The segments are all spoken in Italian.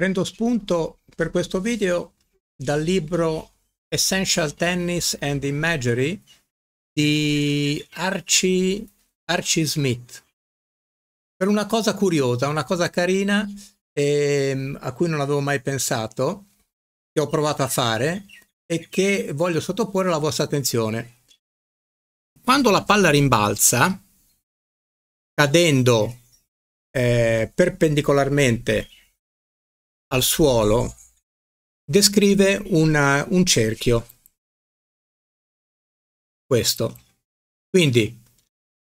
Prendo spunto per questo video dal libro Essential Tennis and Imagery di Archie, Archie Smith. Per una cosa curiosa, una cosa carina ehm, a cui non avevo mai pensato, che ho provato a fare e che voglio sottoporre alla vostra attenzione. Quando la palla rimbalza, cadendo eh, perpendicolarmente al suolo descrive una, eh, un cerchio. Questo. Quindi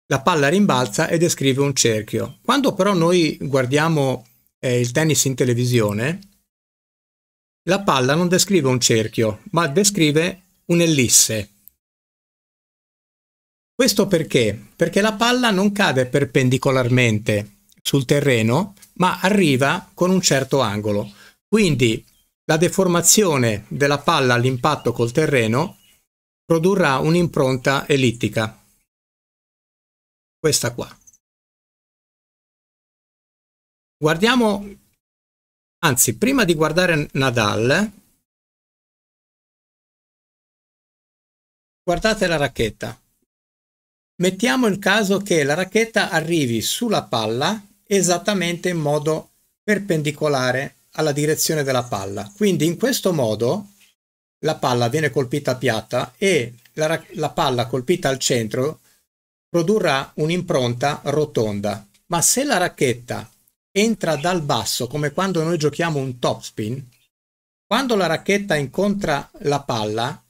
la palla rimbalza e descrive un cerchio. Quando però noi guardiamo eh, il tennis in televisione, la palla non descrive un cerchio, ma descrive un'ellisse. Questo perché? Perché la palla non cade perpendicolarmente sul terreno, ma arriva con un certo angolo. Quindi la deformazione della palla all'impatto col terreno produrrà un'impronta ellittica. Questa qua. Guardiamo, anzi, prima di guardare Nadal, guardate la racchetta. Mettiamo il caso che la racchetta arrivi sulla palla esattamente in modo perpendicolare alla direzione della palla. Quindi in questo modo la palla viene colpita piatta e la, la palla colpita al centro produrrà un'impronta rotonda. Ma se la racchetta entra dal basso, come quando noi giochiamo un topspin, quando la racchetta incontra la palla,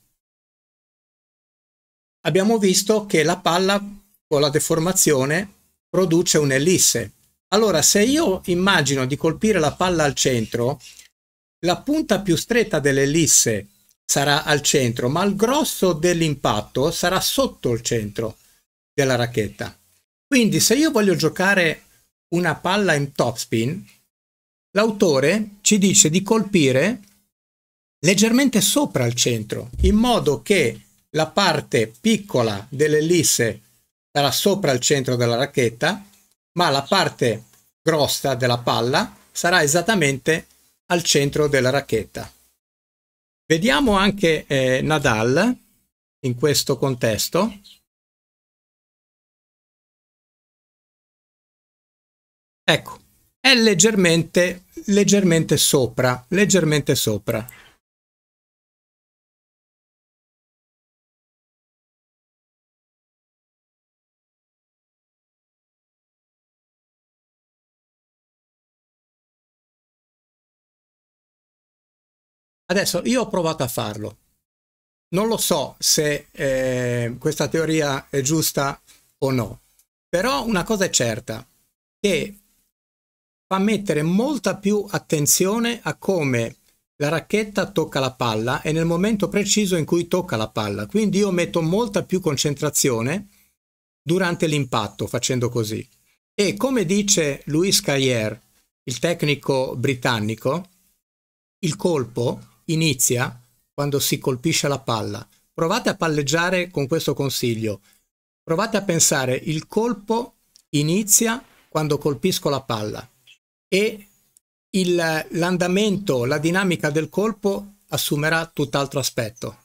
abbiamo visto che la palla con la deformazione produce un'ellisse allora, se io immagino di colpire la palla al centro, la punta più stretta dell'ellisse sarà al centro, ma il grosso dell'impatto sarà sotto il centro della racchetta. Quindi se io voglio giocare una palla in topspin, l'autore ci dice di colpire leggermente sopra il centro, in modo che la parte piccola dell'ellisse sarà sopra il centro della racchetta ma la parte grossa della palla sarà esattamente al centro della racchetta. Vediamo anche eh, Nadal in questo contesto. Ecco, è leggermente, leggermente sopra, leggermente sopra. Adesso io ho provato a farlo. Non lo so se eh, questa teoria è giusta o no, però una cosa è certa, che fa mettere molta più attenzione a come la racchetta tocca la palla e nel momento preciso in cui tocca la palla. Quindi io metto molta più concentrazione durante l'impatto facendo così. E come dice Luis Carrier, il tecnico britannico, il colpo inizia quando si colpisce la palla. Provate a palleggiare con questo consiglio. Provate a pensare il colpo inizia quando colpisco la palla e l'andamento, la dinamica del colpo assumerà tutt'altro aspetto.